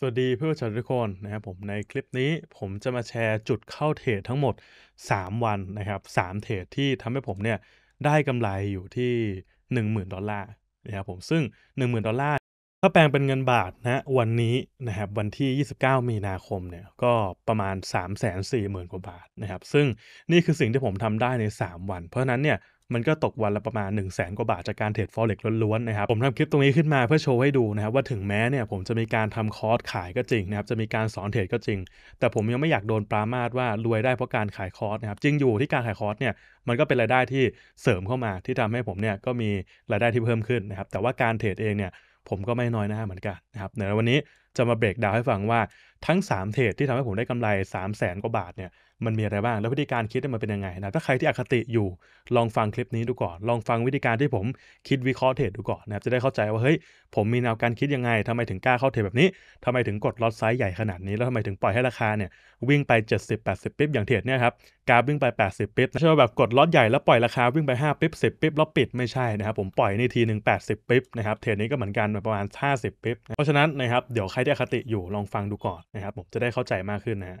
สวัสดีเพื่อนชาวทุกคนนะครับผมในคลิปนี้ผมจะมาแชร์จุดเข้าเทรดทั้งหมด 3 วันนะครับ3เทรดที่ทำให้ผมเนี่ยได้กำไรอยู่ที่ 10,000ดอลลาร์นะครับผมซึ่ง 10,000ดอลลาร์ถ้าแปลงเป็นเงินบาทนะวันนี้นะครับวันที่ 29 มีนาคมเนี่ยก็ประมาณ 3 4 0 0 0 0กว่าบาทนะครับซึ่งนี่คือสิ่งที่ผมทำได้ใน 3 วัน เพราะนั้นเนี่ยมันก็ตกวันละประมาณ1นึ่งแสนกว่าบาทจากการเทรดฟอเร็กล้วนๆนะครับผมทำคลิปตรงนี้ขึ้นมาเพื่อโชว์ให้ดูนะครับว่าถึงแม้เนี่ยผมจะมีการทำคอร์สขายก็จริงนะครับจะมีการสอนเทรดก็จริง แต่ผมยังไม่อยากโดนปรามาสว่ารวยได้เพราะการขายคอร์สนะครับจริงอยู่ที่การขายคอร์สเนี่ยมันก็เป็นรายได้ที่เสริมเข้ามา ที่ทำให้ผมเนี่ยก็มีรายได้ที่เพิ่มขึ้นนะครับแต่ว่าการเทรดเองเนี่ยผมก็ไม่น้อยหน้าเหมือนกันนะครับเดี๋ยววันนี้จะมาเบรกดาวให้ฟังว่าทั้ง 3 เทรดที่ทำให้ผมได้กำไร 3 0 0แสนกว่าบาทเนี่ยมันมีอะไรบ้างแล้ววิธีการคิดมันเป็นยังไงนะถ้าใครที่อคติอยู่ลองฟังคลิปนี้ดูก่อน ลองฟังวิธีการที่ผมคิดวิเคราะห์เทรดดูก่อนนะครับจะได้เข้าใจว่าเฮ้ยผมมีแนวการคิดยังไงทำไมถึงกล้าเข้าเทรดแบบนี้ทำไมถึงกดลอตไซส์ใหญ่ขนาดนี้ แล้วทำไมถึงปล่อยให้ราคาเนี่ยวิ่งไป 70 80ปิ๊บอย่างเทรดเนี่ยครับกราฟวิ่งไป80ปิ๊บไม่ใช่ว่าแบบกดลอตใหญ่แล้วปล่อยราคาวิ่งไป5ปิ๊บ10ปิ๊บแล้วปิดไม่ใช่นะครับผมปล่อยในทีหนึ่ง80ปิ๊บนะครับเทรดนี้ก็เหมือนกันประมาณ 50ปิ๊บเพราะฉะนั้นนะครับเดี๋ยวใครที่อคติอยู่ลองฟังดูก่อนนะครับผมจะได้เข้าใจมากขึ้นนะ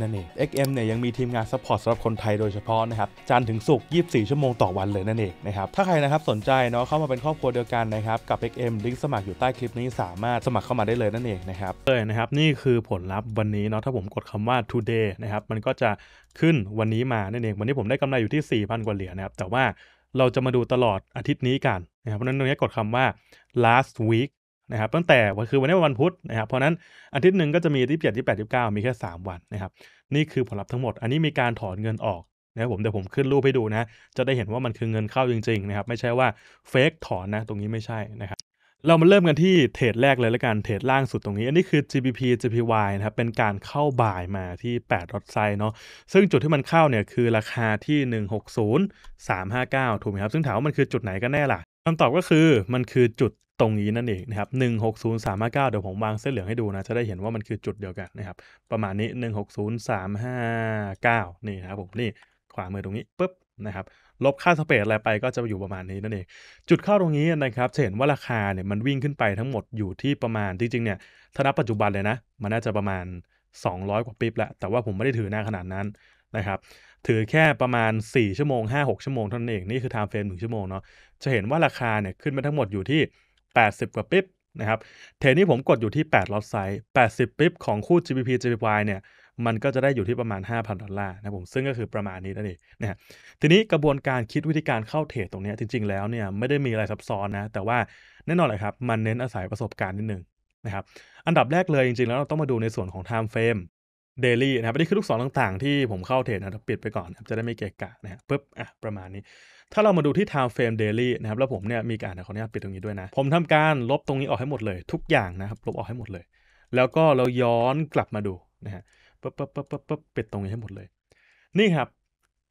นั่นเอง XM เนี่ย ยังมีทีมงานซัพพอร์ตสำหรับคนไทยโดยเฉพาะนะครับจันถึงสุก24 ชั่วโมงต่อวันเลยนั่นเองนะครับถ้าใครนะครับสนใจเนาะเข้ามาเป็นครอบครัวเดียวกันนะครับ กับ XM ลิงก์สมัครอยู่ใต้คลิปนี้สามารถสมัครเข้ามาได้เลยนั่นเองนะครับเลยนะครับนี่คือผลลัพธ์วันนี้เนาะถ้าผมกดคำว่า today นะครับมันก็จะขึ้นวันนี้มานั่นเองวันนี้ผมได้กำไรอยู่ที่ 4,000 กว่าเหรียญนะครับแต่ว่าเราจะมาดูตลอดอาทิตย์นี้กันนะครับเพราะะนั้นตรงนี้กดคำว่า last week นะครับตั้งแต่วันคือวันนี้วันพุธนะครับเพราะนั้นอาทิตย์หนึ่งก็จะมีที่เจ็ดที่แปดที่เก้ามีแค่ 3 วันนะครับนี่คือผลลัพธ์ทั้งหมดอันนี้มีการถอนเงินออกนะครับผมเดี๋ยวผมขึ้นรูปให้ดูนะ จะได้เห็นว่ามันคือเงินเข้าจริงๆนะครับไม่ใช่ว่า เฟกถอนนะ ตรงนี้ไม่ใช่นะครับเรามาเริ่มกันที่เทรดแรกเลยละกัน เทรดล่างสุดตรงนี้ อันนี้คือ GBP GPY นะครับเป็นการเข้าบ่ายมาที่8ดอทไซเนาะซึ่งจุดที่มันเข้าเนี่ยคือราคาที่ 160 359ถูกไหมครับซึ่งถามว่ามันคือจุดไหนกันแน่ล่ะคำตอบก็คือมันคือจุดตรงนี้นั่นเองนะครับหนึ่งหกศูนย์สามห้าเก้าเดี๋ยวผมวางเส้นเหลืองให้ดูนะ จะได้เห็นว่ามันคือจุดเดียวกันนะครับประมาณนี้หนึ่งหกศูนย์สามห้าเก้านี่นะครับผมนี่ขวามือตรงนี้ปุ๊บนะครับลบค่าสเปรดอะไรไปก็จะอยู่ประมาณนี้นั่นเองจุดเข้าตรงนี้นะครับเห็นว่าราคาเนี่ยมันวิ่งขึ้นไปทั้งหมดอยู่ที่ประมาณจริงๆเนี่ยถ้านับปัจจุบันเลยนะมันน่าจะประมาณ 200 กว่าปีบแล้ะแต่ว่าผมไม่ได้ถือหน้าขนาดนั้นนะครับถือแค่ประมาณ 4 ชั่วโมง 5-6 ชั่วโมง เท่านั้นเอง นี่คือไทม์เฟรม1ชั่วโมงเนาะจะเห็นว่าราคาเนี่ยขึ้นมาทั้งหมดอยู่ที่ 80 กว่าปิ๊บนะครับเทรนนี้ผมกดอยู่ที่ 8ล็อตไซส์80ปิ๊บของคู่ GBP g p y เนี่ยมันก็จะได้อยู่ที่ประมาณ 5,000ดอลลาร์นะผมซึ่งก็คือประมาณนี้นั่นเองนะฮะทีนี้กระบวนการคิดวิธีการเข้าเทรดตรงนี้จริง ๆแล้วเนี่ยไม่ได้มีอะไรซับซ้อนนะแต่ว่าแน่นอนเลยครับมันเน้นอาศัยประสบการณ์นิดนึงนะครับอันดับแรกเลยจริงๆแล้วเราต้องมาดูในส่วนของไทม์เฟรมเดลี่นะครับอันนี้คือลูกศรต่าง ๆ ที่ผมเข้าเทรดนะครับปิดไปก่อนนะจะได้ไม่เกะกะนะฮะปุ๊บอ่ะประมาณนี้ ถ้าเรามาดูที่ time frame daily นะครับแล้วผมเนี่ยมีการขออนุญาตปิดตรงนี้ด้วยนะ ผมทำการลบตรงนี้ออกให้หมดเลย ทุกอย่างนะครับลบออกให้หมดเลย แล้วก็เราย้อนกลับมาดูนะฮะปุ๊บปุ๊บปุ๊บปุ๊บปุ๊บปิดตรงนี้ให้หมดเลย นี่ครับ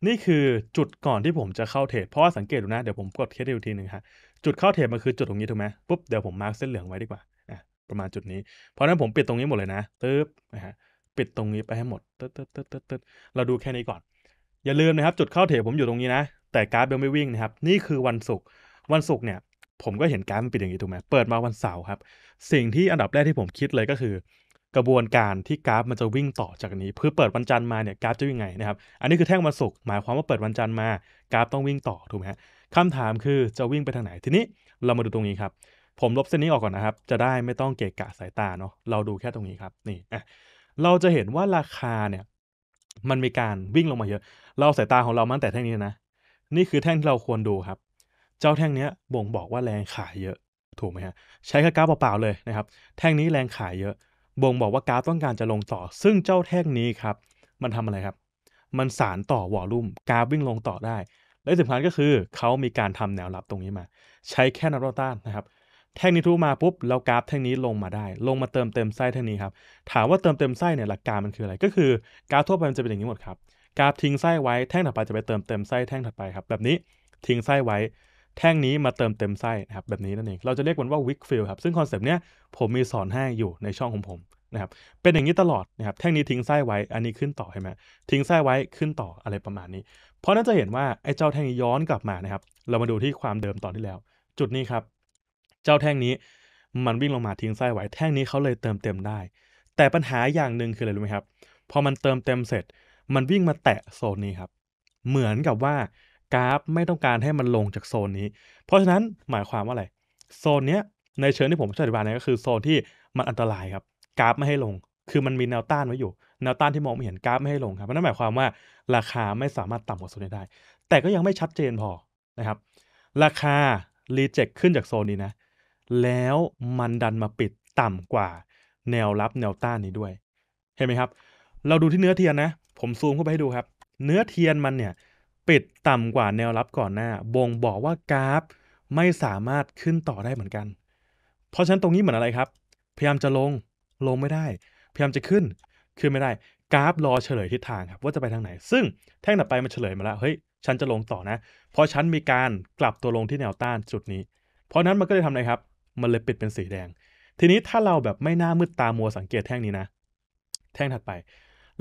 นี่คือจุดก่อนที่ผมจะเข้าเทรดเพราะว่าสังเกตดูนะ เดี๋ยวผมกดเคสดูทีหนึ่งฮะจุดเข้าเทรดมันคือจุดตรงนี้ถูกไหมปุ๊บเดี๋ยวผมมาร์กเส้นเหลืองไว้ดีกว่าอ่ะประมาณจุดนี้ เพราะนั้นผมปิดตรงนี้หมดเลยนะปุ๊บนะฮะปิดตรงนี้ไปให้หมดตึ๊ดตึ๊ดตึ๊ดตึ๊ดดเราดูแค่นี้ก่อน อย่าลืมนะครับ จุดเข้าเทรดผมอยู่ตรงนี้นะ แต่กราฟยังไม่วิ่งนะครับ นี่คือวันศุกร์ วันศุกร์เนี่ย ผมก็เห็นกราฟมันปิดอย่างนี้ถูกไหม เปิดมาวันเสาร์ครับ สิ่งที่อันดับแรกที่ผมคิดเลยก็คือ กระบวนการที่กราฟมันจะวิ่งต่อจากนี้เพื่อเปิดวันจันทร์มาเนี่ยกราฟจะวิ่งไงนะครับ อันนี้คือแท่งวันศุกร์หมายความว่าเปิดวันจันทร์มา กราฟต้องวิ่งต่อถูกไหมคำถามคือจะวิ่งไปทางไหน ทีนี้เรามาดูตรงนี้ครับ ผมลบเส้นนี้ออกก่อนนะครับจะได้ไม่ต้องเกะกะสายตาเนาะเราดูแค่ตรงนี้ครับนี่อ่ะเราจะเห็นว่าราคาเนี่ย มันมีการวิ่งลงมาเยอะ เราสายตาของเรามั้งแต่แท่งนี้นะ นี่คือแท่งที่เราควรดูครับ เจ้าแท่งนี้บ่งบอกว่าแรงขายเยอะ ถูกไหมฮะใช้กรกาฟเปล่าๆเลยนะครับ แท่งนี้แรงขายเยอะบ่งบอกว่ากราฟต้องการจะลงต่อ ซึ่งเจ้าแท่งนี้ครับ มันทำอะไรครับ มันสารต่อวอลลุ่มกราฟวิ่งลงต่อได้ และสำคัญก็คือเขามีการทำแนวรับตรงนี้มาใช้แค่นับต้านนะครับแท่งนี้ทุมาปุ๊บแล้วกราฟแท่งนี้ลงมาได้ ลงมาเติมเต็มไส้แท่งนี้ครับถามว่าเติมเต็มไส้เนี่ยหลักการมันคืออะไรก็คือกราฟทั่วไปมันจะเป็นอย่างนี้หมดครับกราฟทิ้งไส้ไว้แท่งถัดไปจะไปเติมเต็มไส้แท่งถัดไปครับ แบบนี้ทิ้งไส้ไว้แท่งนี้มาเติมเต็มไส้นะครับแบบนี้นั่นเองเราจะเรียกมันว่าวิกฟิลครับซึ่งคอนเซปต์เนี้ยผมมีสอนให้อยู่ในช่องของผมนะครับเป็นอย่างนี้ตลอดนะครับแท่งนี้ทิ้งไส้ไว้อันนี้ขึ้นต่อเห็นไหมทิ้งไส้ไว้ขึ้นต่ออะไรประมาณนี้ เพราะน่นจะเห็นว่าไอ้เจ้าแท่งนี้ย้อนกลับมานะครับเรามาดูที่ความเดิมตอนที่แล้ว จุดนี้ครับเจ้าแท่งนี้มันวิ่งลงมาทิ้งไส้ไว้แท่งนี้เขาเลยเติมเต็มได้ แต่ปัญหาอย่างหนึ่งคืออะไรรู้ไหมครับ พอมันเติมเต็มเสร็จ มันวิ่งมาแตะโซนนี้ครับ เหมือนกับว่ากราฟไม่ต้องการให้มันลงจากโซนนี้ เพราะฉะนั้นหมายความว่าอะไร โซนนี้ในเชิงที่ผมจะอธิบายนี่ก็คือโซนที่มันอันตรายครับ กราฟไม่ให้ลง คือมันมีแนวต้านไว้อยู่แนวต้านที่มองไม่เห็นกราฟไม่ให้ลงครับนั่นหมายความว่าราคาไม่สามารถต่ำกว่าโซนนี้ได้ แต่ก็ยังไม่ชัดเจนพอนะครับ ราคารีเจ็คขึ้นจากโซนนี้นะแล้วมันดันมาปิดต่ำกว่าแนวรับแนวต้านนี้ด้วย เห็นไหมครับ เราดูที่เนื้อเทียนนะ ผมซูมเข้าไปให้ดูครับ เนื้อเทียนมันเนี่ยปิดต่ำกว่าแนวรับก่อนหน้าบ่งบอกว่ากราฟไม่สามารถขึ้นต่อได้เหมือนกัน เพราะฉะนั้นตรงนี้เหมือนอะไรครับ พยายามจะลงลงไม่ได้ พยายามจะขึ้นขึ้นไม่ได้ กราฟรอเฉลยทิศทางครับว่าจะไปทางไหน ซึ่งแท่งต่อไปมันเฉลยมาแล้วเฮ้ยฉันจะลงต่อนะ เพราะฉันมีการกลับตัวลงที่แนวต้านจุดนี้ เพราะนั้นมันก็เลยทำอะไรครับมันเลยปิดเป็นสีแดง ทีนี้ถ้าเราแบบไม่น่ามืดตามัวสังเกตแท่งนี้นะ แท่งถัดไป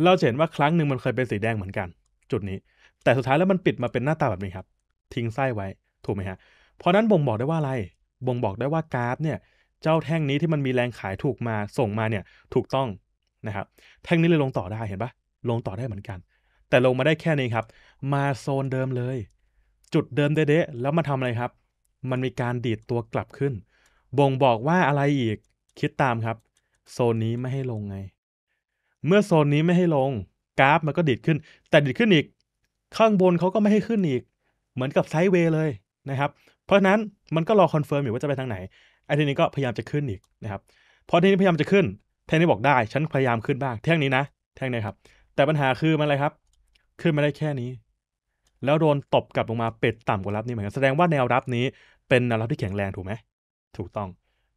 เราเห็นว่าครั้งหนึ่งมันเคยเป็นสีแดงเหมือนกัน จุดนี้ แต่สุดท้ายแล้วมันปิดมาเป็นหน้าตาแบบนี้ครับ ทิ้งไส้ไว้ ถูกไหมฮะ เพราะนั้นบ่งบอกได้ว่าอะไร บ่งบอกได้ว่ากราฟเนี่ย เจ้าแท่งนี้ที่มันมีแรงขายถูกมาส่งมาเนี่ย ถูกต้องนะครับ แท่งนี้เลยลงต่อได้ เห็นปะลงต่อได้เหมือนกัน แต่ลงมาได้แค่นี้ครับ มาโซนเดิมเลย จุดเดิมเด๊ะแล้วมาทำอะไรครับ มันมีการดีดตัวกลับขึ้นบ่งบอกว่าอะไรอีกคิดตามครับ โซนนี้ไม่ให้ลงไง เมื่อโซนนี้ไม่ให้ลง กราฟมันก็ดิดขึ้น แต่ดิดขึ้นอีก ข้างบนเขาก็ไม่ให้ขึ้นอีก เหมือนกับไซด์เวย์เลยนะครับ เพราะนั้นมันก็รอคอนเฟิร์มอยู่ว่าจะไปทางไหนไอ้ทีนี้ก็พยายามจะขึ้นอีกนะครับพอทีนี้พยายามจะขึ้น แทนี้บอกได้ ฉันพยายามขึ้นบ้างแท่งนี้นะ แท่งนี้ครับ แต่ปัญหาคือมันอะไรครับ ขึ้นมาได้แค่นี้ แล้วโดนตบกลับลงมาเป็ดต่ำกว่ารับนี้เหมือนกันแสดงว่าแนวรับนี้เป็นแนวรับที่แข็งแรงถูกไหมถูกต้อง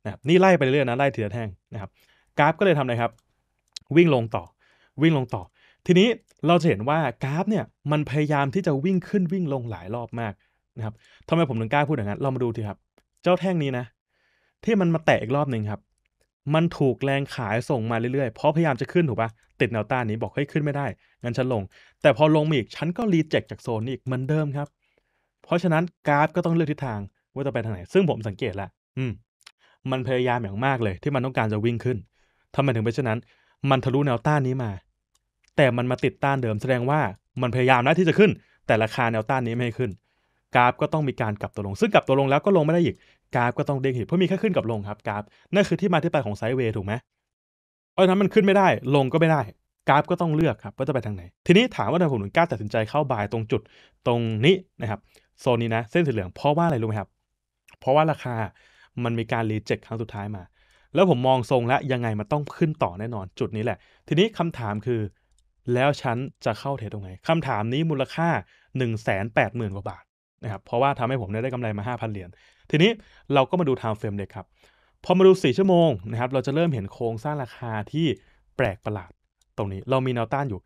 นะครับนี่ไล่ไปเรื่อยนะไล่ทีละแท่งนะครับ กราฟก็เลยทำอะไรครับ วิ่งลงต่อ วิ่งลงต่อ ทีนี้เราจะเห็นว่ากราฟเนี่ยมันพยายามที่จะวิ่งขึ้นวิ่งลงหลายรอบมากนะครับทำไมผมถึงกล้าพูดอย่างนั้น เรามาดูทีครับ เจ้าแท่งนี้นะ ที่มันมาแตะอีกรอบหนึ่งครับ มันถูกแรงขายส่งมาเรื่อยๆเพราะพยายามจะขึ้นถูกปะติดแนวต้านนี้บอกให้ขึ้นไม่ได้งั้นฉันลง แต่พอลงมาอีกฉันก็รีเจ็คจากโซนนี้อีกเหมือนเดิมครับ เพราะฉะนั้นกราฟก็ต้องเลือกทิศทางว่าจะไปทางไหน ซึ่งผมสังเกตแล้วอืมมันพยายามอย่างมากเลย ที่มันต้องการจะวิ่งขึ้นทำไมถึงเป็นเช่นนั้น มันทะลุแนวต้านนี้มา แต่มันมาติดต้านเดิมแสดงว่ามันพยายามนะที่จะขึ้น แต่ราคาแนวต้านนี้ไม่ให้ขึ้น กราฟก็ต้องมีการกลับตัวลง ซึ่งกลับตัวลงแล้วก็ลงไม่ได้อีก กราฟก็ต้องเด้งหีกเพราะมีแค่ขึ้นกับลงครับ กราฟนั่นคือที่มาที่ไปของไซด์เวย์ถูกไหมเพราะฉะนั้นมันขึ้นไม่ได้ ลงก็ไม่ได้ กราฟก็ต้องเลือกครับว่าจะไปทางไหน ทีนี้ถามว่าทำไมผมถึงกล้าตัดสินใจเข้าบายตรงจุดตรงนี้นะครับ โซนนี้นะเส้นสีเหลืองเพราะว่าอะไรรู้ไหมครับ เพราะว่าราคามันมีการรีเจ็คครั้งสุดท้ายมา แล้วผมมองทรงแล้ว ยังไงมันต้องขึ้นต่อแน่นอนจุดนี้แหละ ทีนี้คำถามคือแล้วฉันจะเข้าเทรดตรงไหนคำถามนี้มูลค่า 1 8 0 0 0 0 กว่าบาทนะครับ เพราะว่าทำให้ผมได้กำไรมา 5,000 เหรียญ ทีนี้เราก็มาดูไทม์เฟรมเลยครับ พอมาดู 4 ชั่วโมงนะครับ เราจะเริ่มเห็นโครงสร้างราคาที่แปลกประหลาดตรงนี้ เรามีแนวต้านอยู่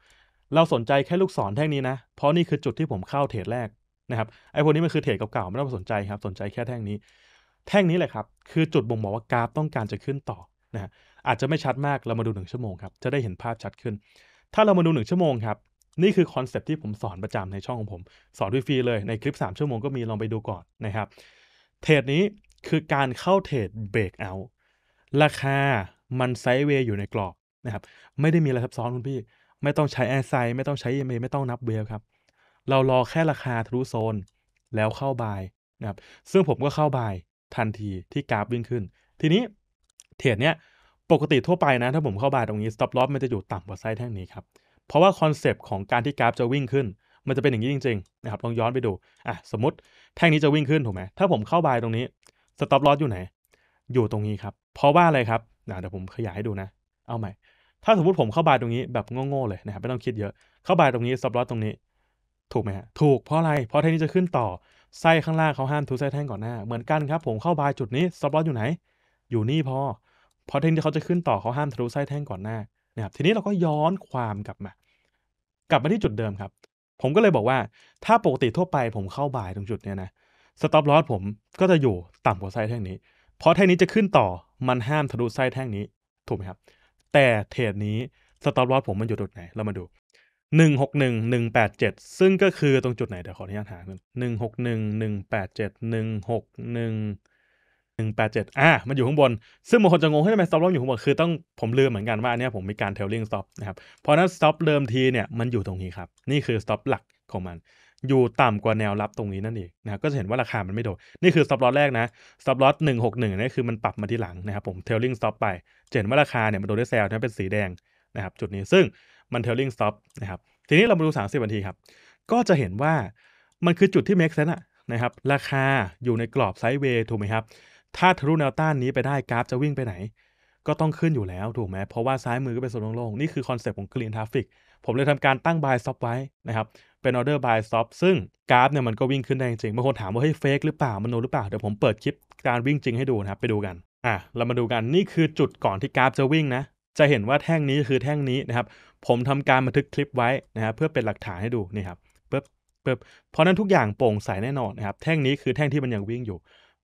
เราสนใจแค่ลูกศรแท่งนี้นะ เพราะนี่คือจุดที่ผมเข้าเทรดแรกนะครับ ไอ้พวกนี้มันคือเทรดเก่าๆไม่ต้องสนใจครับ สนใจแค่แท่งนี้แท่งนี้แหละครับ คือจุดบ่งบอกว่ากราฟต้องการจะขึ้นต่อนะฮะอาจจะไม่ชัดมากเรามาดู 1 ชั่วโมงครับ จะได้เห็นภาพชัดขึ้น ถ้าเรามาดู 1 ชั่วโมงครับ นี่คือคอนเซปที่ผมสอนประจำในช่องของผม สอนฟรีเลย ในคลิป 3 ชั่วโมงก็มี ลองไปดูก่อนนะครับเทรดนี้คือการเข้าเทรดเบรกเอาราคามันไซด์เวย์อยู่ในกรอบนะครับไม่ได้มีอะไรซับซ้อนคุณพี่ไม่ต้องใช้แอร์ไซไม่ต้องใช้เอเมไม่ต้องนับเวลครับเรารอแค่ราคาทะลุโซนแล้วเข้าบายนะครับซึ่งผมก็เข้าบายทันทีที่กราฟวิ่งขึ้น ทีนี้เทรดเนี้ยปกติทั่วไปนะ ถ้าผมเข้าบายตรงนี้ stop loss มันจะอยู่ต่ำกว่าไซส์แท่งนี้ครับเพราะว่าคอนเซปต์ของการที่ กราฟจะวิ่งขึ้น มันจะเป็นอย่างนี้จริงๆนะครับลองย้อนไปดูอ่ะสมมติแท่งนี้จะวิ่งขึ้นถูกไหมถ้าผมเข้าบายตรงนี้ stop loss อยู่ไหน อยู่ตรงนี้ครับเพราะว่าอะไรครับเดี๋ยวผมขยายให้ดูนะเอาใหม่ ถ้าสมมติผมเข้าบายตรงนี้แบบโง่ๆเลยนะครับไม่ต้องคิดเยอะเข้าบายตรงนี้ stop loss ตรงนี้ ถูกไหมฮะถูกเพราะอะไรเพราะแท่งนี้จะขึ้นต่อไส้ข้างล่างเขาห้ามทุบไส้แท่งก่อนหน้า เหมือนกันครับ ผมเข้าบายจุดนี้สต็อปลอสอยู่ไหน อยู่นี่พอพอเทนที่เขาจะขึ้นต่อเขาห้ามทะลุไส้แท่งก่อนหน้านะครับทีนี้เราก็ย้อนความกลับมา กลับมาที่จุดเดิมครับ ผมก็เลยบอกว่าถ้าปกติทั่วไปผมเข้าบ่ายตรงจุดเนี้ยนะสต็อปลอสผมก็จะอยู่ต่ำกว่าไส้แท่งนี้เพราะแท่งนี้จะขึ้นต่อมันห้ามทะลุไส้แท่งนี้ถูกไหมครับแต่เทรดนี้สต็อปลอสผมมันอยู่จุดไหนเรามาดูหนึ่งหกหนึ่งหนึ่งแปดเจ็ดซึ่งก็คือตรงจุดไหน เดี๋ยวขออนุญาตหาหนึ่งหกหนึ่งหนึ่งแปดเจ็ดหนึ่งหกหนึ่งหนึ่งแปดเจ็ดอ่ะมันอยู่ข้างบน ซึ่งบางคนจะงงให้ทำไมสต็อปเริ่อยู่ข้างบน คือต้องผมลืมเหมือนกันว่าเนี่ยผมมีการเทลลิงสต็อปนะครับเพราะนั้นสต็อปเดิ่มทีเนี่ยมันอยู่ตรงนี้ครับ นี่คือสต็อปหลักของมัน อยู่ต่ำกว่าแนวรับตรงนี้นั่นเองนะก็จะเห็นว่าราคามันไม่โดดนี่คือสต็อปลอตแรกนะสต็อปลอตหนึ่งหกหนึ่งนี่คือมันปรับมาที่หลังนะครับผมเทลลิงสต็อปไปเห็นว่าราคาเนี่ยมันโดนด้วยแซลนะเป็นสีแดงนะครับจุดนี้ซึ่งมันเทลลิงสต็อปนะครับ ทีนี้เรามาดู30วันทีครับ ก็จะเห็นว่ามันคือจุดที่ make sense อะนะครับ ราคาอยู่ในกรอบไซด์เวย์ถูกไหมครับ ถ้าทะลุแนวต้านนี้ไปได้กราฟจะวิ่งไปไหน ก็ต้องขึ้นอยู่แล้ว ถูกไหมเพราะว่าซ้ายมือก็เป็นโซนโล่งๆ นี่คือคอนเซปต์ของ clean traffic ผมเลยทำการตั้ง buy stop ไว้นะครับเป็น order buy stop ซึ่งกราฟเนี่ยมันก็วิ่งขึ้นได้จริงบางคนถามว่าเฮ้ยเฟกหรือเปล่ามันโนหรือเปล่าเดี๋ยวผมเปิดคลิปการวิ่งจริงให้ดูนะครับไปดูกันอ่ะเรามาดูกันนี่คือจุดก่อนที่กราฟจะวิ่งนะจะเห็นว่าแท่งนี้คือแท่งนี้นะครับ ผมทำการบันทึกคลิปไว้นะครับเพื่อเป็นหลักฐานให้ดูนี่ครับปึ๊บปึ๊บเพราะนั้นทุกอย่างโปร่งใสแน่นอนนะครับแท่งนี้คือแท่งที่มันยังวิ่งอยู่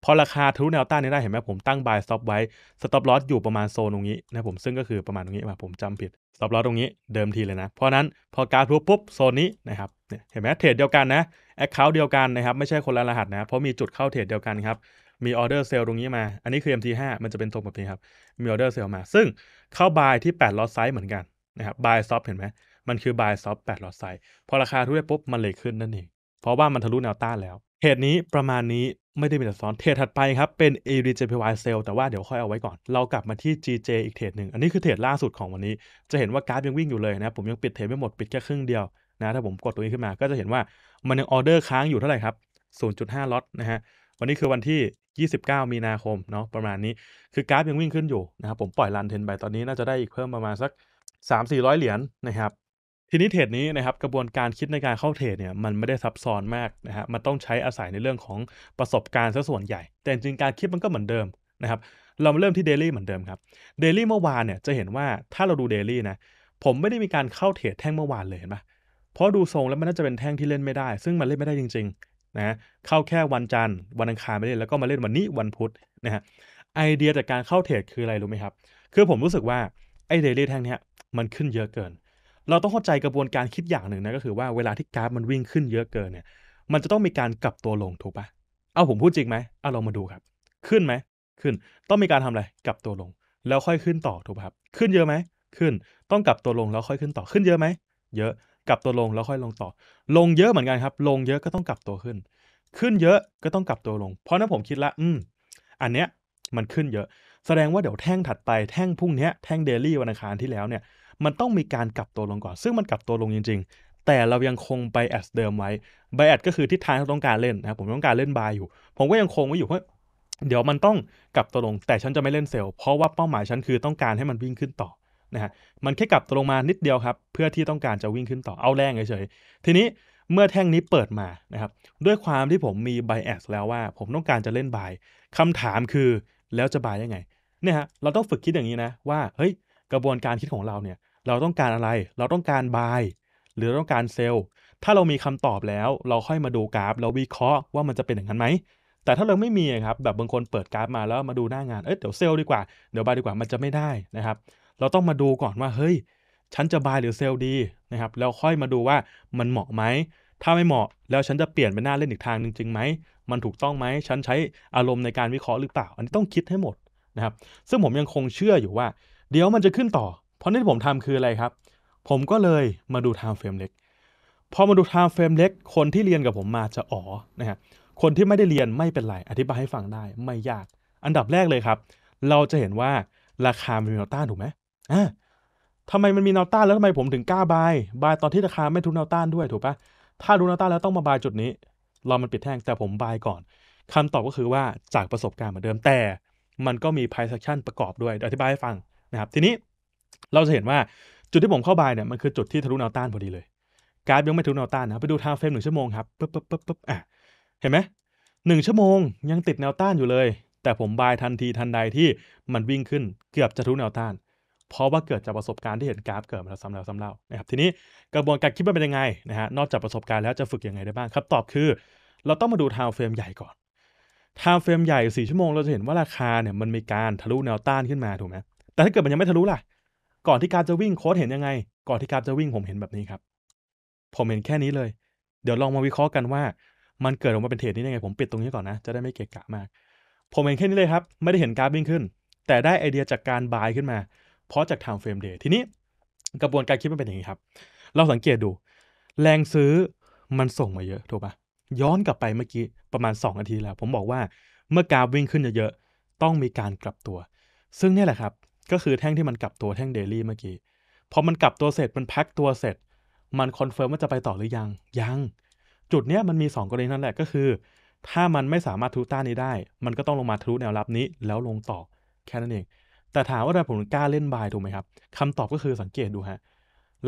พอราคาทะลุแนวต้านนี้ได้เห็นไหมผมตั้งบายสต็อปไว้สต็อปลอสอยู่ประมาณโซนตรงนี้นะผมซึ่งก็คือประมาณตรงนี้มาผมจำผิดสต็อปลอสตรงนี้ เดิมทีเลยนะ เพราะนั้นพอการทะลุปุ๊บโซนนี้นะครับเห็นไหมเทรดเดียวกันนะแอคเคาท์เดียวกันนะครับไม่ใช่คนละรหัสนะเพราะมีจุดเข้าเทรดเดียวกันครับมีออเดอร์เซลล์ตรงนี้มา อันนี้คือ MT5 มันจะเป็นทรงแบบนี้ครับ มีออเดอร์เซลล์มา ซึ่งเข้าบายที่8ลอตไซส์เหมือนกันนะครับบายซอฟเห็นไหม มันคือบายซอฟแปดลอตไซส์พอราคาทุเรศปุ๊บ มันเลยขึ้นนั่นเองเพราะว่ามันทะลุแนวต้านแล้ว เหตุนี้ประมาณนี้ ไม่ได้มีแต่ซ้อนเทรดถัดไปครับ เป็น ADJPY sell แต่ว่าเดี๋ยวค่อยเอาไว้ก่อน เรากลับมาที่ GJ อีกเทรดหนึ่งอันนี้คือเทรดล่าสุดของวันนี้ จะเห็นว่ากราฟยังวิ่งอยู่เลยนะผมยังปิดเทรดไม่หมดปิดแค่ครึ่งเดียวนะถ้าผมกดตัวนี้ขึ้นมา ก็จะเห็นว่ามันยังออเดอร์ค้างอยู่เท่าไหร่ครับ0.5ล็อตนะฮะวันนี้คือวันที่29 มีนาคมเนาะประมาณนี้คือกราฟยังวิ่งขึ้นอยู่นะครับผมปล่อยรันเทนไปตอนนี้น่าจะได้อีกเพิ่มประมาณสัก 3-400 เหรียญนนะครับทีนี้เทรดนี้นะครับกระบวนการคิดในการเข้าเทรดเนี่ยมันไม่ได้ซับซ้อนมากนะฮะมันต้องใช้อาศัยในเรื่องของประสบการณ์ซะส่วนใหญ่ แต่จริงการคิดมันก็เหมือนเดิมนะครับเรามาเริ่มที่เดลี่เหมือนเดิมครับเดลี่เมื่อวานเนี่ยจะเห็นว่าถ้าเราดูเดลี่นะผมไม่ได้มีการเข้าเทรดแท่งเมื่อวานเลยเห็นไหมเพราะดูทรงแล้วมันน่าจะเป็นแท่งที่เล่นไม่ได้ ซึ่งมันเล่นไม่ได้จริงนะเข้าแค่วันจันทร์ วันอังคารไม่เล่นแล้วก็มาเล่นวันนี้วันพุธนะฮะไอเดียจากการเข้าเทรดคืออะไรรู้ไหมครับ คือผมรู้สึกว่าไอเดลี่แท่งเนี้ยมันขึ้นเยอะเกิน เราต้องเข้าใจกระบวนการคิดอย่างหนึ่งนะก็คือว่าเวลาที่กราฟมันวิ่งขึ้นเยอะเกินเนี่ยมันจะต้องมีการกลับตัวลงถูกปะเอาผมพูดจริงไหมเอาลองมาดูครับ ขึ้นไหมขึ้นต้องมีการทำอะไรกลับตัวลง แล้วค่อยขึ้นต่อถูกปะครับขึ้นเยอะไหมขึ้นต้องกลับตัวลง แล้วค่อยขึ้นต่อขึ้นเยอะไหมเยอะกลับตัวลงแล้วค่อยลงต่อ ลงเยอะเหมือนกันครับ ลงเยอะก็ต้องกลับตัวขึ้น ขึ้นเยอะก็ต้องกลับตัวลง เพราะนั้นผมคิดละอืม อันเนี้ยมันขึ้นเยอะ แสดงว่าเดี๋ยวแท่งถัดไป แท่งพรุ่งนี้แท่งเดลี่วันอังคารที่แล้วเนี่ย มันต้องมีการกลับตัวลงก่อน ซึ่งมันกลับตัวลงจริง ๆ แต่เรายังคงไบแอดเดิมไว้ไบแอดก็คือทิศทางที่ต้องการเล่นนะผมต้องการเล่นบายอยู่ ผมก็ยังคงไว้อยู่เพราะเดี๋ยวมันต้องกลับตัวลง แต่ฉันจะไม่เล่นเซลล์เพราะว่าเป้าหมายฉันคือต้องการให้มันวิ่งขึ้นต่อนะฮะมันแค่กลับตัวลงมานิดเดียวครับ เพื่อที่ต้องการจะวิ่งขึ้นต่อเอาแรงเฉยๆทีนี้เมื่อแท่งนี้เปิดมานะครับ ด้วยความที่ผมมีไบแอสแล้วว่า ผมต้องการจะเล่นบายคำถามคือแล้วจะบายยังไง เนี่ยฮะเราต้องฝึกคิดอย่างนี้นะ ว่าเฮ้ยกระบวนการคิดของเราเนี่ยเราต้องการอะไร เราต้องการบาย หรือต้องการเซลล์ถ้าเรามีคำตอบแล้วเราค่อยมาดูกราฟเราวิเคราะห์ว่ามันจะเป็นอย่างนั้นไหมแต่ถ้าเราไม่มีครับแบบบางคนเปิดกราฟมาแล้วมาดูหน้างาน เอ้ยเดี๋ยวเซลล์ดีกว่าเดี๋ยวบายดีกว่ามันจะไม่ได้นะครับเราต้องมาดูก่อนว่า เฮ้ย ฉันจะบายหรือเซลล์ดีนะครับแล้วค่อยมาดูว่ามันเหมาะไหม ถ้าไม่เหมาะแล้วฉันจะเปลี่ยนไปหน้าเล่นอีกทางหนึ่งจริงไหม มันถูกต้องไหม ฉันใช้อารมณ์ในการวิเคราะห์หรือเปล่า อันนี้ต้องคิดให้หมดนะครับซึ่งผมยังคงเชื่ออยู่ว่า เดี๋ยวมันจะขึ้นต่อ เพราะนี่ผมทำคืออะไรครับ ผมก็เลยมาดูไทม์เฟรมเล็กพอมาดูไทม์เฟรมเล็ก คนที่เรียนกับผมมาจะอ๋อนะฮะคนที่ไม่ได้เรียนไม่เป็นไรอธิบายให้ฟังได้ไม่ยาก อันดับแรกเลยครับ เราจะเห็นว่าราคาเป็นแนวต้านถูกไหมอะทำไมมันมีแนวต้านแล้วทำไมผมถึงกล้าบายบายตอนที่ราคาไม่ทุนแนวต้านด้วยถูกปะถ้ารู้แนวต้านแล้วต้องมาบายจุดนี้ เรามันปิดแท่งแต่ผมบายก่อน คำตอบก็คือว่าจากประสบการณ์เหมือนเดิมแต่มันก็มีไพซ์ e a c t i o นประกอบด้วยอธิบายให้ฟังนะครับทีนี้เราจะเห็นว่าจุดที่ผมเข้าบายเนี่ยมันคือจุดที่ทะลุแนวต้านพอดีเลยกรารยังไม่ทะลุแนวต้านนะไปดูทางเฟรมหนึ่งชั่วโมงครับปุ๊บปุ๊บปุ๊บปุ๊บอ่ะเห็นไหมหนึ่งชั่วโมงยังติดแนวต้านอยู่เลย แต่ผมบายทันทีทันใดที่มันวิ่งขึ้นเกือบจะทะลุแนวต้านเพราะว่าเกิดจากประสบการณ์ที่เห็นกราฟเกิดมาแล้วซ้ำแล้วซ้ำเล่านะครับ ทีนี้กระบวนการคิดมันเป็นยังไงนะฮะนอกจากประสบการณ์แล้วจะฝึกยังไงได้บ้างครับตอบคือ เราต้องมาดูทาวเฟรมใหญ่ก่อนทาวเฟรมใหญ่4ชั่วโมง เราจะเห็นว่าราคาเนี่ยมันมีการทะลุแนวต้านขึ้นมาถูกไหมแต่ถ้าเกิดมันยังไม่ทะลุล่ะก่อนที่การจะวิ่งโค้ดเห็นยังไง ก่อนที่การจะวิ่งผมเห็นแบบนี้ครับผมเห็นแค่นี้เลยเดี๋ยวลองมาวิเคราะห์กันว่า มันเกิดออกมาเป็นเทรดนี้ยังไงผมปิดตรงนี้ก่อนนะจะได้ไม่เกะกะมากผมเห็นแค่นี้เลยครับ ไม่ได้เห็นกราฟวิ่งขึ้น แต่ได้ไอเดียจากการบายขึ้นมาเพราะจาก time frame day ทีนี้ กระบวนการคิดมันเป็นอย่างนี้ครับ เราสังเกตดู แรงซื้อมันส่งมาเยอะถูกปะย้อนกลับไปเมื่อกี้ ประมาณ2นาทีแล้ว ผมบอกว่าเมื่อกราฟวิ่งขึ้นเยอะๆต้องมีการกลับตัว ซึ่งนี่แหละครับ ก็คือแท่งที่มันกลับตัวแท่งเดลี่เมื่อกี้ พอมันกลับตัวเสร็จ มันแพ็คตัวเสร็จ มันคอนเฟิร์มว่าจะไปต่อหรือยังยังจุดเนี้ยมันมี2กรณีนั่นแหละก็คือถ้ามันไม่สามารถทุต้านนี้ได้ มันก็ต้องลงมาทุแนวรับนี้ แล้วลงต่อแค่นั้นเองแต่ถามว่าทำไมผมกล้าเล่นบายถูกไหมครับคำตอบก็คือสังเกตดูฮะ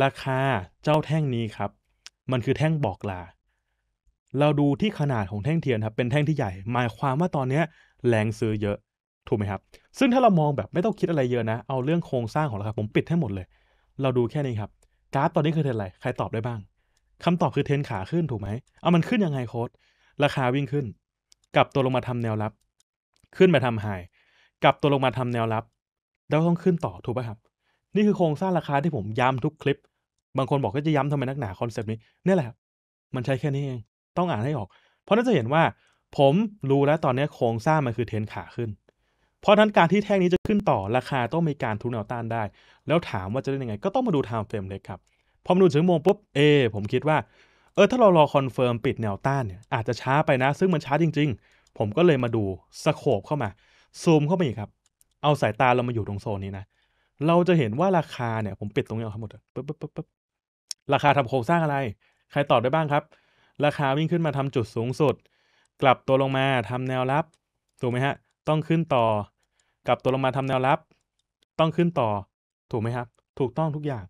ราคาเจ้าแท่งนี้ครับ มันคือแท่งบอกลา เราดูที่ขนาดของแท่งเทียนครับ เป็นแท่งที่ใหญ่หมายความว่าตอนนี้แรงซื้อเยอะถูกไหมครับ ซึ่งถ้าเรามองแบบไม่ต้องคิดอะไรเยอะนะเอาเรื่องโครงสร้างของราคาผมปิดให้หมดเลย เราดูแค่นี้ครับกราฟตอนนี้คือเทรนอะไรใครตอบได้บ้าง คำตอบคือเทรนขาขึ้นถูกไหมเอามันขึ้นยังไงโค้ดราคาวิ่งขึ้นกลับตัวลงมาทำแนวรับ ขึ้นมาทำไฮกลับตัวลงมาทำแนวรับแล้วต้องขึ้นต่อถูกป่ะครับนี่คือโครงสร้างราคาที่ผมย้ำทุกคลิป บางคนบอกก็จะย้ำทำไมนักหนาคอนเซปต์นี้นี่แหละมันใช้แค่นี้เอง ต้องอ่านให้ออก เพราะนั่นจะเห็นว่าผมรู้แล้วตอนนี้โครงสร้างมันคือเทนขาขึ้น เพราะนั้นการที่แท่งนี้จะขึ้นต่อราคาต้องมีการทุนแนวต้านได้ แล้วถามว่าจะได้ยังไง ก็ต้องมาดูไทม์เฟรมเล็กครับพอมาดูถึงโมงปุ๊บเอผมคิดว่า เออถ้าเรารอคอนเฟิร์มปิดแนวต้านเนี่ยอาจจะช้าไปนะซึ่งมันช้าจริงๆ ผมก็เลยมาดูสโคบเข้ามาซูมเข้าไปอีกครับเอาสายตาเรามาอยู่ตรงโซนนี้นะ เราจะเห็นว่าราคาเนี่ยผมปิดตรงนี้เอาทั้งหมดปึ๊บปึ๊บปึ๊บราคาทำโครงสร้างอะไร ใครตอบได้บ้างครับ ราคาวิ่งขึ้นมาทำจุดสูงสุด กลับตัวลงมาทำแนวรับ ถูกไหมฮะ ต้องขึ้นต่อ กลับตัวลงมาทำแนวรับ ต้องขึ้นต่อ ถูกไหมครับ ถูกต้องทุกอย่าง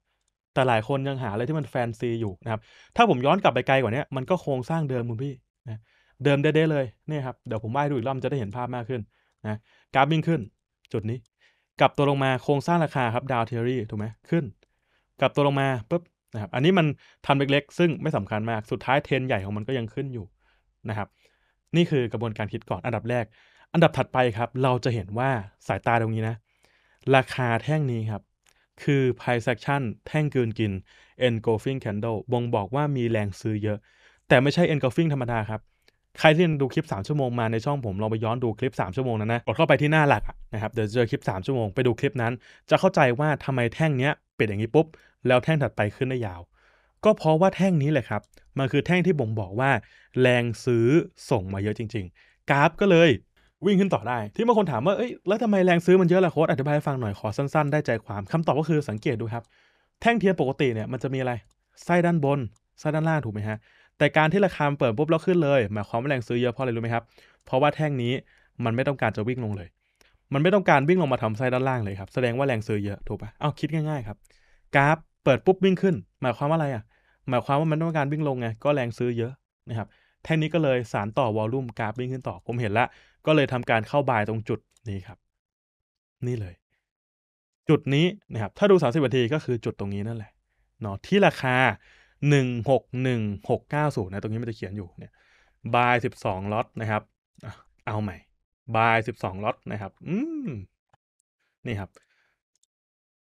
แต่หลายคนยังหาอะไรที่มันแฟนซีอยู่นะครับ ถ้าผมย้อนกลับไปไกลกว่านี้ มันก็โครงสร้างเดิมมุณพี่นะ เดิมเด้เลยเนี่ยครับ เดี๋ยวผมวาดดูอีกรอบจะได้เห็นภาพมากขึ้นนะกราฟวิ่งขึ้นจุดนี้ กลับตัวลงมาโครงสร้างราคาครับดาวเทอรี่ถูกไหมขึ้น กลับตัวลงมาปุ๊บนะครับอันนี้มันทำเล็กๆ ซึ่งไม่สำคัญมากสุดท้ายเทรนใหญ่ของมันก็ยังขึ้นอยู่นะครับ นี่คือกระบวนการคิดก่อนอันดับแรก อันดับถัดไปครับเราจะเห็นว่าสายตาตรงนี้นะ ราคาแท่งนี้ครับ คือ price action แท่งกืนกิน engulfing candle บ่งบอกว่ามีแรงซื้อเยอะ แต่ไม่ใช่ engulfing ธรรมดาครับใครที่ดูคลิป 3 ชั่วโมง มาในช่องผม ลองไปย้อนดูคลิป 3 ชั่วโมงนั้นนะกดเข้าไปที่หน้าหลักนะครับเดี๋ยวเจอคลิป 3 ชั่วโมง ไปดูคลิปนั้น จะเข้าใจว่าทำไมแท่งเนี้ยเป็นอย่างนี้ปุ๊บ แล้วแท่งถัดไปขึ้นได้ยาว ก็เพราะว่าแท่งนี้แหละครับมันคือแท่งที่บ่งบอกว่า แรงซื้อส่งมาเยอะจริง ๆ กราฟก็เลยวิ่งขึ้นต่อได้ที่บางคนถามว่าเอ้ยแล้วทำไมแรงซื้อมันเยอะล่ะโค้ดอธิบายให้ฟังหน่อยขอสั้นๆได้ใจความคำตอบก็คือสังเกตดูครับแท่งเทียนปกติเนี่ยมันจะมีอะไรไส้ด้านบนไส้ด้านล่างถูกไหมฮะแต่การที่ราคาเปิดปุ๊บแล้วขึ้นเลย หมายความว่าแรงซื้อเยอะเพราะอะไรรู้ไหมครับ เพราะว่าแท่งนี้มันไม่ต้องการจะวิ่งลงเลย มันไม่ต้องการวิ่งลงมาทำไส้ด้านล่างเลยครับ แสดงว่าแรงซื้อเยอะถูกปะ่ะเอาคิดง่ายๆครับ กราฟ เปิดปุ๊บวิ่งขึ้น หมายความว่าอะไรอ่ะ หมายความว่ามันต้องการวิ่งลงไง ก็แรงซื้อเยอะนะครับ แท่งนี้ก็เลยสารต่อวอลลุ่มกราฟวิ่งขึ้นต่อ ผมเห็นละ ก็เลยทำการเข้าบายตรงจุดนี้ครับ นี่เลย จุดนี้นะครับ ถ้าดู 30นาทีก็คือจุดตรงนี้นั่นแหละเนาะที่ราคา161690นะตรงนี้มันจะเขียนอยู่เนี่ย b บ y 12ล็อตนะครับ เอาใหม่ b บ y 12ล็อตนะครับอืมนี่ครับ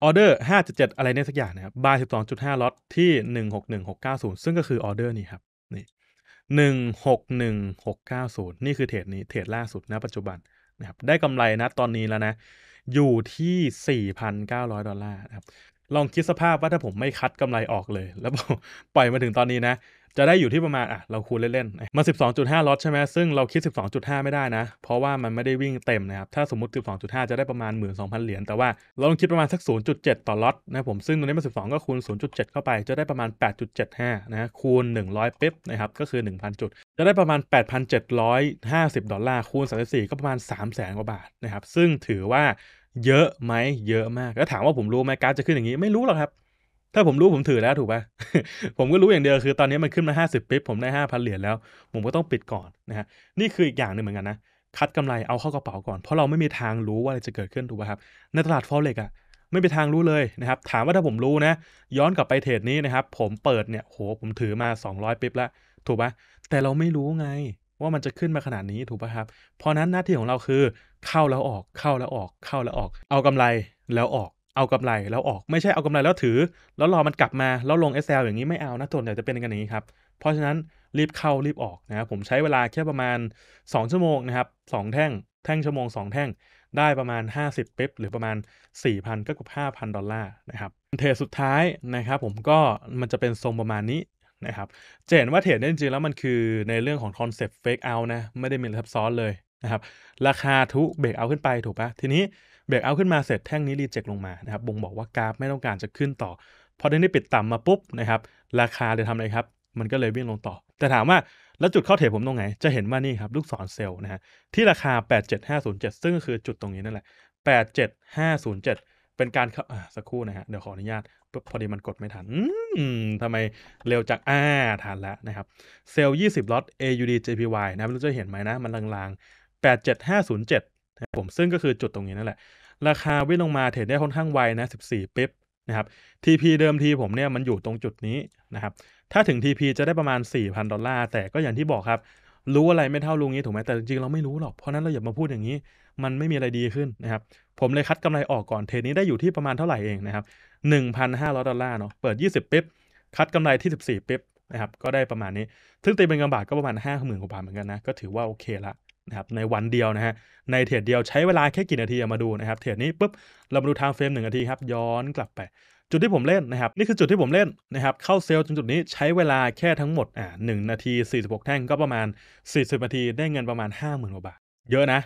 ออเดอร์ห้าจุดเจ็ดอะไรเนี่ยสักอย่างนะครับบายสิบสองจุดห้าล็อตที่หนึ่งหกหนึ่งหกเก้าศูนย์ซึ่งก็คือออเดอร์นี้ครับ นี่หนึ่งหกหนึ่งหกเก้าศูนย์นี่คือเทรดนี้ เทรดล่าสุดณ ปัจจุบันนะครับได้กำไรนะ ตอนนี้แล้วนะ อยู่ที่สี่พันเก้าร้อยดอลลาร์นะครับลองคิดสภาพว่าถ้าผมไม่คัดกำไรออกเลย แล้วปล่อยมาถึงตอนนี้นะ จะได้อยู่ที่ประมาณ อ่ะ เราคูณเล่นๆมา 12.5ล็อตใช่ไหมซึ่งเราคิด 12.5 ไม่ได้นะ เพราะว่ามันไม่ได้วิ่งเต็มนะครับ ถ้าสมมติ 12.5 จะได้ประมาณ 12,000 เหรียญแต่ว่าเราลองคิดประมาณสัก 0.7 ต่อล็อตนะผมซึ่งตรงนี้มา 12 ก็คูณ 0.7 เข้าไป จะได้ประมาณ 8.75 นะคูณ 100 เป๊บนะครับก็คือ1,000จุดจะได้ประมาณ 8,750 ดอลลาร์คูณ 34ก็ประมาณ 3 0 0แสนกว่าบาทนะครับ ซึ่งถือว่าเยอะไหม เยอะมาก แล้วถามว่าผมรู้ไหมการจะขึ้นอย่างนี้ ไม่รู้หรอกครับ ถ้าผมรู้ผมถือแล้วถูกปะ่ะผมก็รู้อย่างเดียวคือ ตอนนี้มันขึ้นมา 50ปิ๊บผมได้ 5,000เหรียญแล้ว ผมก็ต้องปิดก่อนนะฮะ นี่คืออีกอย่างหนึ่งเหมือนกันนะ คัดกำไรเอาเข้ากระเป๋าก่อน เพราะเราไม่มีทางรู้ว่าอะไรจะเกิดขึ้นถูกป่ะครับ ในตลาดฟอเร็กอะไม่มีทางรู้เลยนะครับ ถามว่าถ้าผมรู้นะ ย้อนกลับไปเทรดนี้นะครับ ผมเปิดเนี่ยโหผมถือมา 200 ปิ๊บล้ว ถูกป่ะแต่เราไม่รู้ไงว่ามันจะขึ้นมาขนาดนี้ถูกป่ะครับเพราะนั้นหน้าที่ของเราคือเข้าแล้วออก เข้าแล้วออก เข้าแล้วออก เอากำไรแล้วออก เอากำไร แล้วออก ไม่ใช่เอากำไรแล้วถือ แล้วรอมันกลับมา แล้วลง SL อย่างนี้ไม่เอานะทุวอยา่จะเป็นัอย่างนี้ครับ เพราะฉะนั้นรีบเข้ารีบออกนะครับผมใช้เวลาแค่ประมาณ 2 ชั่วโมงนะครับ2แท่ง แท่งชั่วโมง 2 แท่ง ได้ประมาณ 50 เปปหรือประมาณ4,000ก็เกือบ5,000ดอลลาร์นะครับเทสุดท้ายนะครับผมก็มันจะเป็นทรงประมาณนี้นะครับเจนว่าเทรดจริงๆแล้วมันคือในเรื่องของคอนเซปต์เฟกเอานะ ไม่ได้มีซับซ้อนเลยนะครับ ราคาทุกเบรกเอาขึ้นไปถูกปะ ทีนี้เบรกเอาขึ้นมาเสร็จแท่งนี้รีเจ็คลงมานะครับบ่งบอกว่ากราฟไม่ต้องการจะขึ้นต่อ พอได้นี่ปิดต่ำมาปุ๊บนะครับ ราคาเลยทำอะไรครับ มันก็เลยวิ่งลงต่อ แต่ถามว่าแล้วจุดเข้าเทรดผมตรงไหน จะเห็นว่านี่ครับลูกศรเซลล์นะฮะ ที่ราคา87507 ซึ่งก็คือจุดตรงนี้นั่นแหละ87507เป็นการสักครู่นะฮะเดี๋ยวขออนุญาต พอดีมันกดไม่ทันทำไมเร็วจากอ่าทันแล้วนะครับ เซลล์20ล็อต AUD JPY นะไม่รู้จะเห็นไหมนะ มันลางๆ87507นะผมซึ่งก็คือจุดตรงนี้นั่นแหละ ราคาวิ่งลงมาเทรดได้ค่อนข้างไวนะ 14 ปิ๊บ นะครับ TP เดิมทีผมเนี่ยมันอยู่ตรงจุดนี้นะครับ ถ้าถึง TP จะได้ประมาณ 4,000ดอลลาร์แต่ก็อย่างที่บอกครับรู้อะไรไม่เท่าลุงนี้ถูกไหมแต่จริงๆ เราไม่รู้หรอก เพราะนั้นเราอย่ามาพูดอย่างนี้ มันไม่มีอะไรดีขึ้นนะครับผมเลยคัดกำไรออกก่อนเทรดนี้ได้อยู่ที่ประมาณเท่าไหร่เองนะครับหร้อยดอลลาร์เนาะเปิด 20 ปิ๊บ คัดกำไรที่ 14 ปิ๊บนะครับก็ได้ประมาณนี้ ซึ่งตีเป็นเงินบาทก็ประมาณห้าหมื่นกว่าบาทเหมือนกันนะก็ถือว่าโอเคละนะครับในวันเดียวนะฮะในเทรดเดียวใช้เวลาแค่กี่นาทีมาดูนะครับเทรดนี้ปุ๊บเรามาดูทางเฟรมหนึ่งนาทีครับย้อนกลับไปจุดที่ผมเล่นนะครับนี่คือจุดที่ผมเล่นนะครับเข้าเซลล์จุดนี้ใช้เวลาแค่ทั้งหมดอ่าหนึ่งนาที 46 แท่งก็ประมาณ 40 นาทีได้เงินประมาณ 50,000กว่าบาท เยอะนะ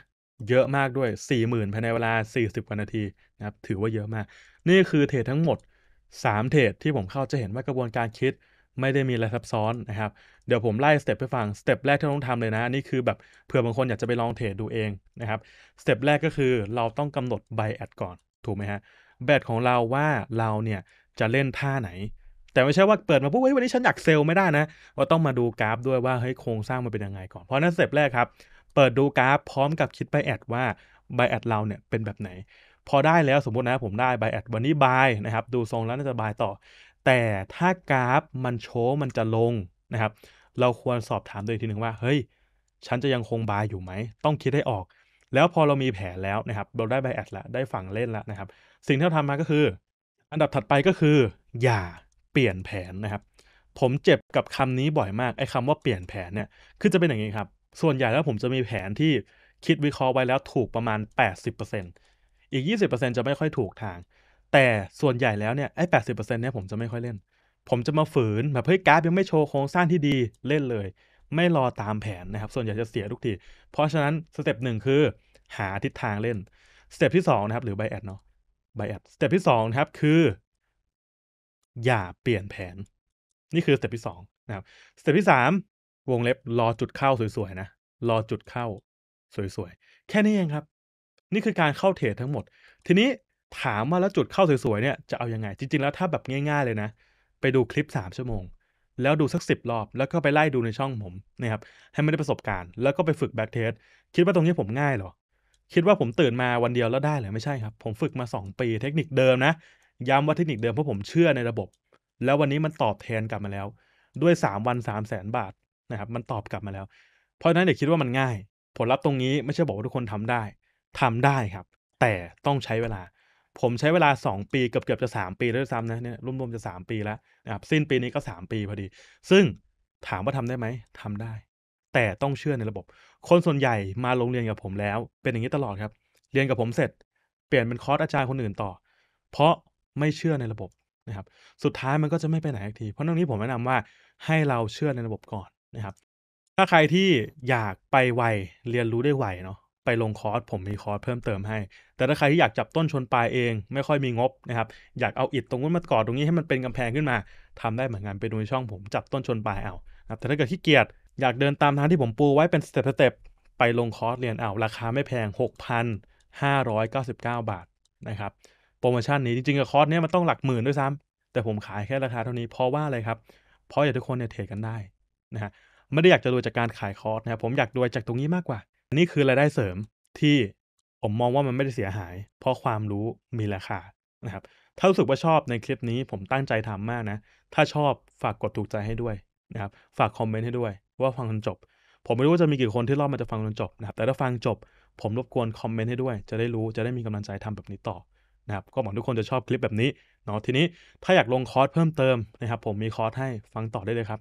เยอะมากด้วย 40,000ภายในเวลา 40กว่านาทีนะครับถือว่าเยอะมาก นี่คือเทรดทั้งหมด 3 เทรดที่ผมเข้าจะเห็นว่ากระบวนการคิดไม่ได้มีอะไรซับซ้อนนะครับเดี๋ยวผมไล่สเต็ปไปฟังสเต็ปแรกที่ต้องทำเลยนะนี่คือแบบเผื่อบางคนอยากจะไปลองเทรดดูเองนะครับสเต็ปแรกก็คือเราต้องกำหนดไบแอดก่อนถูกไหมฮะแบตของเราว่าเราเนี่ยจะเล่นท่าไหน แต่ไม่ใช่ว่าเปิดมาปุ๊บวันนี้ฉันอยากเซลล์ไม่ได้นะว่าต้องมาดูกราฟด้วยว่าเฮ้ยโครงสร้างมันเป็นยังไงก่อนเพราะนั้นเสร็จแรกครับ เปิดดูกราฟพร้อมกับคิดไปแอดว่าไบแอดเราเนี่ยเป็นแบบไหน พอได้แล้วสมมตินะผมได้ไบแอดวันนี้บายนะครับดูทรงแล้วน่าจะบายต่อ แต่ถ้ากราฟมันโชว์มันจะลงนะครับ เราควรสอบถามตัวเองทีหนึ่งว่าเฮ้ยฉันจะยังคงบายอยู่ไหมต้องคิดให้ออกแล้วพอเรามีแผนแล้วนะครับเราได้ใบแอดละได้ฝั่งเล่นละนะครับสิ่งที่เราทำมาก็คือ อันดับถัดไปก็คือ อย่าเปลี่ยนแผนนะครับ ผมเจ็บ กับคำนี้บ่อยมากไอ้คาว่าเปลี่ยนแผนเนี่ยคือจะเป็นอย่างนี้ครับส่วนใหญ่แล้วผมจะมีแผนที่คิดวิเคราะห์ไว้แล้วถูกประมาณ 80%อีก 20%จะไม่ค่อยถูกทาง แต่ส่วนใหญ่แล้วเนี่ยไอ้แปเนี่ยผมจะไม่ค่อยเล่น ผมจะมาฝืนแบบเฮ้ยกราฟยังไม่โชว์โครงสร้างที่ดีเล่นเลย ไม่รอตามแผนนะครับ ส่วนใหญ่จะเสียทุกทีเพราะฉะนั้นสเต็ปหนึ่งคืหาทิศทางเล่นสเต็ปที่สองนะครับหรือไบแอดเนาะไบแอดสเต็ปที่สองนะครับคือ อย่าเปลี่ยนแผน นี่คือสเต็ปที่สองนะครับสเต็ปที่สามวงเล็บรอจุดเข้าสวย ๆ นะ รอจุดเข้าสวย ๆ แค่นี้เองครับ นี่คือการเข้าเทรดทั้งหมด ทีนี้ถามว่าแล้วจุดเข้าสวยๆเนี่ยจะเอาอยัางไง จริง ๆแล้วถ้าแบบง่ายๆ เลยนะ ไปดูคลิป 3 ชั่วโมง แล้วดูสักสิบรอบ แล้วก็ไปไล่ดูในช่องผมนะครับ ให้ไม่ได้ประสบการณ์ แล้วก็ไปฝึกแบ็กเทสคิดว่าตรงนี้ผมง่ายเหรอคิดว่าผมตื่นมาวันเดียวแล้วได้เหรอไม่ใช่ครับ ผมฝึกมา 2 ปีเทคนิคเดิมนะ ย้ำว่าเทคนิคเดิมเพราะผมเชื่อในระบบ แล้ววันนี้มันตอบแทนกลับมาแล้ว ด้วย3วัน3 0 0แสนบาทนะครับมันตอบกลับมาแล้ว เพราะฉะนั้น๋ยวคิดว่ามันง่าย ผลลัพธ์ตรงนี้ไม่ใช่บอกว่าทุกคนทำได้ ทำได้ครับ แต่ต้องใช้เวลา ผมใช้เวลา 2 ปีเกือบเกือบจะ 3 ปีแล้วซ้ำนะเนี่ยรวมๆจะ3ปีแล้วนะครับสิ้นปีนี้ก็ 3 ปีพอดี ซึ่งถามว่าทำได้ไหมทำได้ แต่ต้องเชื่อในระบบคนส่วนใหญ่มาลงเรียนกับผมแล้วเป็นอย่างนี้ตลอดครับ เรียนกับผมเสร็จ เปลี่ยนเป็นคอร์สอาจารย์คนอื่นต่อ เพราะไม่เชื่อในระบบนะครับสุดท้ายมันก็จะไม่ไปไหนทีเพราะตรงนี้ผมแนะนำว่าให้เราเชื่อในระบบก่อนนะครับ ถ้าใครที่อยากไปไวเรียนรู้ได้ไวเนาะไปลงคอร์สผมมีคอร์สเพิ่มเติมให้ แต่ถ้าใครที่อยากจับต้นชนปลายเอง ไม่ค่อยมีงบนะครับอยากเอาอิดตรงนู้นมาก่อตรงนี้ให้มันเป็นกำแพงขึ้นมา ทำได้เหมือนกันไปดูในช่อง ผมจับต้นชนปลายเอาแต่ถ้าเกิดขี้เกียจอยากเดินตามทางที่ผมปูไว้เป็นสเต็ปๆ ไปลงคอร์สเรียนเอาราคาไม่แพง 6,599 บาทนะครับโปรโมชั่นนี้จริงๆกับคอร์สเนี้ยมันต้องหลักหมื่นด้วยซ้ำแต่ผมขายแค่ราคาเท่านี้เพราะว่าอะไรครับ เพราะอยากทุกคนเนี่ยเทรดกันได้นะฮะไม่ได้อยากจะรวยจากการขายคอร์สนะครับผมอยากรวยจากตรงนี้มากกว่านี่คือรายได้เสริมที่ผมมองว่ามันไม่ได้เสียหายเพราะความรู้มีราคานะครับถ้ารู้สึกว่าชอบในคลิปนี้ผมตั้งใจทำมากนะถ้าชอบฝากกดถูกใจให้ด้วยนะครับฝากคอมเมนต์ให้ด้วยว่าฟังจนจบ ผมไม่รู้ว่าจะมีกี่คนที่รอบมาจะฟังจนจบนะครับ แต่ถ้าฟังจบ ผมรบกวนคอมเมนต์ให้ด้วย จะได้รู้ จะได้มีกำลังใจทำแบบนี้ต่อนะครับ ก็หวังทุกคนจะชอบคลิปแบบนี้เนาะทีนี้ถ้าอยากลงคอร์สเพิ่มเติมนะครับ ผมมีคอร์สให้ฟังต่อได้เลยครับ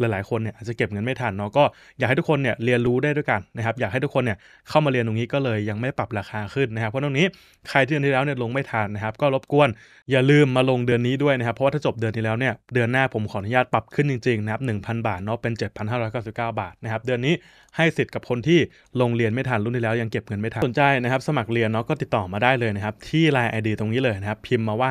หลายๆ คนเนี่ยอาจจะเก็บเงินไม่ทันเนาะก็อยากให้ทุกคนเนี่ยเรียนรู้ได้ด้วยกันนะครับอยากให้ทุกคนเนี่ยเข้ามาเรียนตรงนี้ก็เลยยังไม่ปรับราคาขึ้นนะครับเพราะตรงนี้ใครที่เดือนที่แล้วเนี่ยลงไม่ทันนะครับก็รบกวนอย่าลืมมาลงเดือนนี้ด้วยนะครับ เพราะว่าถ้าจบเดือนที่แล้วเนี่ยเดือนหน้าผมขออนุญาตปรับขึ้นจริงๆนะครับหงพันบาทเนาะเป็น7าสิบาทนะครับเดือนนี้ให้สิทธิ์กับคนที่ลงเรียนไม่ทันรุ่นที่แล้วยังเก็บเงินไม่ทันสนใจนะครับสมัครเรียนเนาะก็ติดต่อมาได้เลยนะครับที่ไอเดียตรงนี้เลยนะครับพิมพ์มาว่า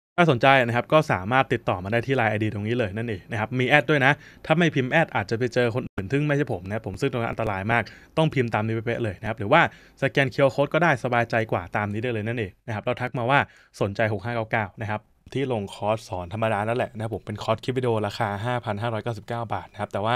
ถ้าสนใจนะครับก็สามารถติดต่อมาได้ที่ไลน์ไอดีตรงนี้เลยนั่นเองนะครับมีแอดด้วยนะ ถ้าไม่พิมพ์แอดอาจจะไปเจอคนอื่นทึ่งไม่ใช่ผมนะผมซึ่งตรงนั้นอันตรายมาก ต้องพิมพ์ตามนี้เป๊ะเลยนะครับ หรือว่าสแกนเคียร์โค้ดก็ได้สบายใจกว่าตามนี้ได้เลยนั่นเองนะครับ เราทักมาว่าสนใจ 6599 นะครับ ที่ลงคอร์สสอนธรรมดานั่นแหละนะครับผมเป็นคอร์สคลิปวิดีโอราคา5,599 บาทนะครับแต่ว่า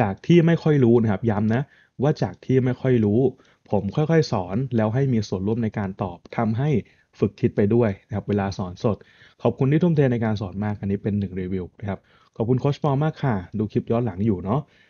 จากที่ไม่ค่อยรู้นะครับ ย้ำนะ ว่าจากที่ไม่ค่อยรู้ ผมค่อยๆสอนแล้วให้มีส่วนร่วมในการตอบทำให้ฝึกคิดไปด้วยนะครับเวลาสอนสด ขอบคุณที่ทุ่มเทในการสอนมากอันนี้เป็นหนึ่งรีวิวนะครับขอบคุณโคชปอมากค่ะ ดูคลิปย้อนหลังอยู่เนาะ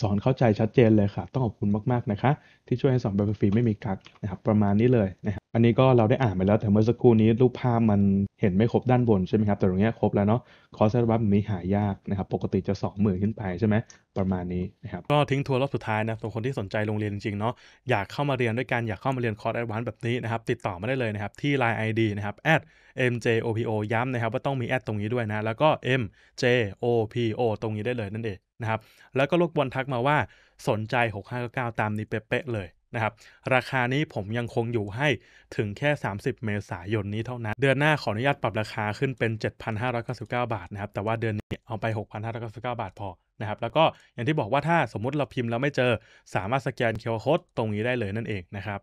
สอนเข้าใจชัดเจนเลยค่ะ ต้องขอบคุณมากๆนะคะ ที่ช่วยให้สอนแบบฟรีไม่มีกักนะครับประมาณนี้เลยนะครับอันนี้ก็เราได้อ่านไปแล้วแต่เมื่อสักครู่นี้ รูปภาพมันเห็นไม่ครบด้านบนใช่ไหมครับแต่ตรงนี้ครบแล้วเนาะคอร์สรับแบบนี้หายากนะครับปกติจะ2มื่นขึ้นไปใช่ไหมประมาณนี้นะครับก็ทิ้งทัวร์รอบสุดท้ายนะตัวคนที่สนใจโรงเรียนจริงๆเนาะอยากเข้ามาเรียนด้วยกันอยากเข้ามาเรียนคอร์สแอดวานแบบนี้นะครับติดต่อมาได้เลยนะครับที่ Line ID นะครับ @mjopo ย้ำนะครับว่าต้องมีแอดตรงนี้ด้วยนะแล้วก็ mjopo ตรงนี้ได้เลยนั่นเองนะครับแล้วก็ลูกบอลทักมาว่าสนใจ 6599 ตามนี้เป๊ะๆ เลยนะครับราคานี้ผมยังคงอยู่ให้ถึงแค่ 30 เมษายนนี้เท่านั้น เดือนหน้าขออนุญาตปรับราคาขึ้นเป็น 7,599 บาทนะครับแต่ว่าเดือนนี้เอาไป 6,599 บาทพอนะครับแล้วก็อย่างที่บอกว่าถ้าสมมติเราพิมพ์แล้วไม่เจอสามารถสแกนเคอร์โคดตรงนี้ได้เลยนั่นเองนะครับ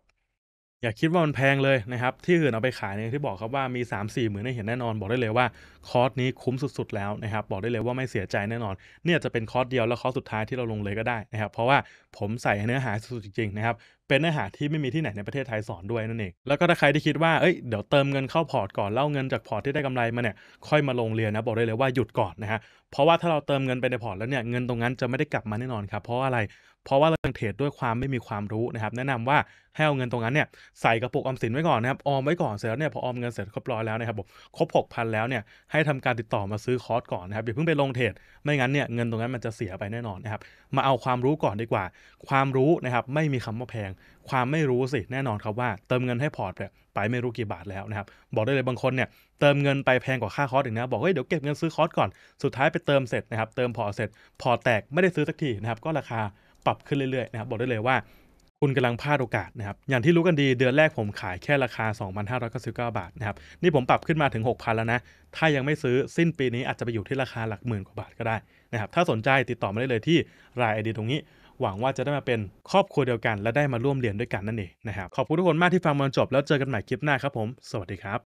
อย่าคิดว่ามันแพงเลยนะครับที่อื่นเอาไปขายเนี่ยที่บอกครับว่ามี3 4หมื่นได้เห็นแน่นอน บอกได้เลยว่าคอร์สนี้คุ้มสุดๆแล้วนะครับบอกได้เลยว่าไม่เสียใจแน่นอน เนี่ยจะเป็นคอร์สเดียวแล้วคอร์สสุดท้ายที่เราลงเลยก็ได้นะครับเพราะว่าผมใส่เนื้อหาสุดจริงๆนะครับเป็นเนื้อหาที่ไม่มีที่ไหนในประเทศไทยสอนด้วยนั่นเองแล้วก็ถ้าใครที่คิดว่าเอ้ยเดี๋ยวเติมเงินเข้าพอร์ตก่อนเล่าเงินจากพอร์ตที่ได้กำไรมาเนี่ยค่อยมาลงเรียนนะบอกได้เลยว่าหยุดก่อนนะฮะเพราะว่าถ้าเราเติมเงินไปในพอร์ตแล้วเนี่ยเงินตรงนั้นจะไม่ได้กลับมาแน่นอนครับเพราะอะไรเพราะว่าเราเทรดด้วยความไม่มีความรู้นะครับแนะนำว่าให้เอาเงินตรงนั้นเนี่ยใส่กระปุกออมสินไว้ก่อนนะครับออมไว้ก่อนเสร็จแล้วเนี่ยพอออมเงินเสร็จครบร้อยแล้วนะครับผมครบหกพันแล้วเนี่ยให้ทำการติดต่อมาซื้อคอร์สก่อนนะครับอย่าเพิ่งไปลงเทรดไม่งั้นเนี่ยเงินตรงนั้นมันจะเสียไปแน่นอนนะครับมาเอาความรู้ก่อนดีกว่า ความรู้นะครับไม่มีคำว่าแพงความไม่รู้สิแน่นอนครับว่าเติมเงินให้พอร์ตเนี่ยไปไม่รู้กี่บาทแล้วนะครับบอกได้เลยบางคนเนี่ยเติมเงินไปแพงกว่าค่าคอร์สอีกนะ บอกเฮ้ยเดี๋ยวเก็บเงินซื้อคอร์สก่อนสุดท้ายไปเติมเสร็จนะครับเติมพอร์ตเสร็จ พอร์ตแตกไม่ได้ซื้อสักทีนะครับก็ราคาปรับขึ้นเรื่อยๆนะครับบอกได้เลยว่าคุณกำลังพลาดโอกาสนะครับ อย่างที่รู้กันดีเดือนแรกผมขายแค่ราคา 2,599บาทนะครับนี่ผมปรับขึ้นมาถึง6,000แล้วนะถ้ายังไม่ซื้อสิ้นปีนี้อาจจะไปอยู่ที่ราคาหลักหมื่นกว่าบาทก็ได้นะครับถ้าสนใจติดต่อมาได้เลยที่รายไอเดียตรงนี้หวังว่าจะได้มาเป็นครอบครัวเดียวกันและได้มาร่วมเรียนด้วยกันนั่นเองนะครับขอบคุณทุกคนมากที่ฟังมาจบแล้วเจอกันใหม่คลิปหน้าครับผม สวัสดีครับ